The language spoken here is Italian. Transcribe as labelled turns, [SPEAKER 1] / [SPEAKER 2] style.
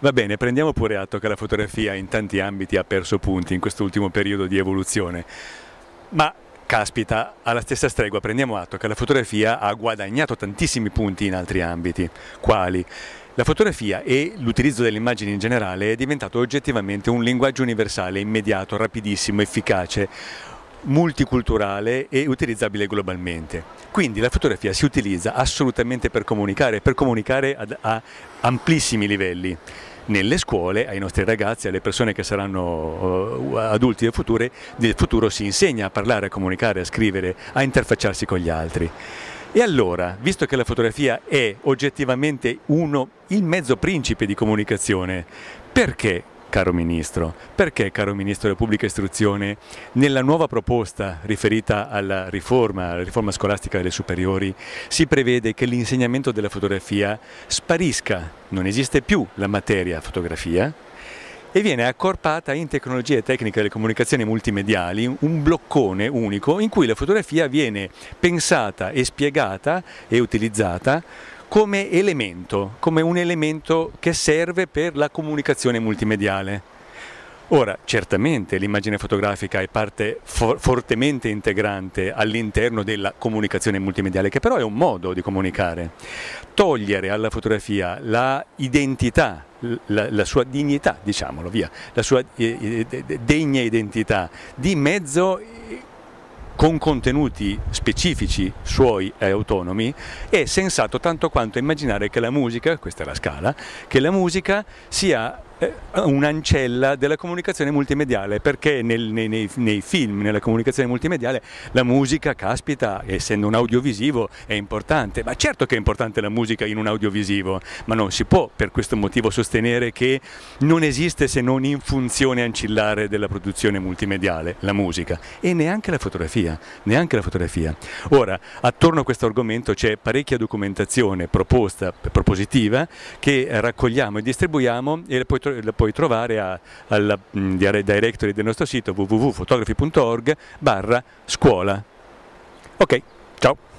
[SPEAKER 1] Va bene, prendiamo pure atto che la fotografia in tanti ambiti ha perso punti in quest'ultimo periodo di evoluzione. Ma Caspita, alla stessa stregua prendiamo atto che la fotografia ha guadagnato tantissimi punti in altri ambiti, quali la fotografia e l'utilizzo delle immagini in generale è diventato oggettivamente un linguaggio universale, immediato, rapidissimo, efficace multiculturale e utilizzabile globalmente. Quindi la fotografia si utilizza assolutamente per comunicare, per comunicare ad, a amplissimi livelli nelle scuole ai nostri ragazzi, alle persone che saranno uh, adulti del futuro, del futuro si insegna a parlare, a comunicare, a scrivere, a interfacciarsi con gli altri. E allora, visto che la fotografia è oggettivamente uno, il mezzo principe di comunicazione, perché caro Ministro. Perché, caro Ministro della Pubblica Istruzione, nella nuova proposta riferita alla riforma, alla riforma scolastica delle superiori, si prevede che l'insegnamento della fotografia sparisca, non esiste più la materia fotografia, e viene accorpata in tecnologie tecniche delle comunicazioni multimediali un bloccone unico in cui la fotografia viene pensata e spiegata e utilizzata come elemento, come un elemento che serve per la comunicazione multimediale. Ora, certamente l'immagine fotografica è parte for fortemente integrante all'interno della comunicazione multimediale, che però è un modo di comunicare. Togliere alla fotografia la identità, la, la sua dignità, diciamolo via, la sua eh, eh degna identità di mezzo con contenuti specifici suoi e autonomi, è sensato tanto quanto immaginare che la musica, questa è la scala, che la musica sia eh, un'ancella della comunicazione multimediale perché nel, nei, nei, nei, film, nella comunicazione multimediale la musica, caspita, essendo un audiovisivo è importante, ma certo che è importante la musica in un audiovisivo, ma non si può per questo motivo sostenere che non esiste se non in funzione ancillare della produzione multimediale la musica e neanche la fotografia, neanche la fotografia. Ora, attorno a questo argomento c'è parecchia documentazione proposta, propositiva che raccogliamo e distribuiamo e poi la puoi trovare a, alla mm, directory del nostro sito www.fotografi.org barra scuola. Ok, ciao!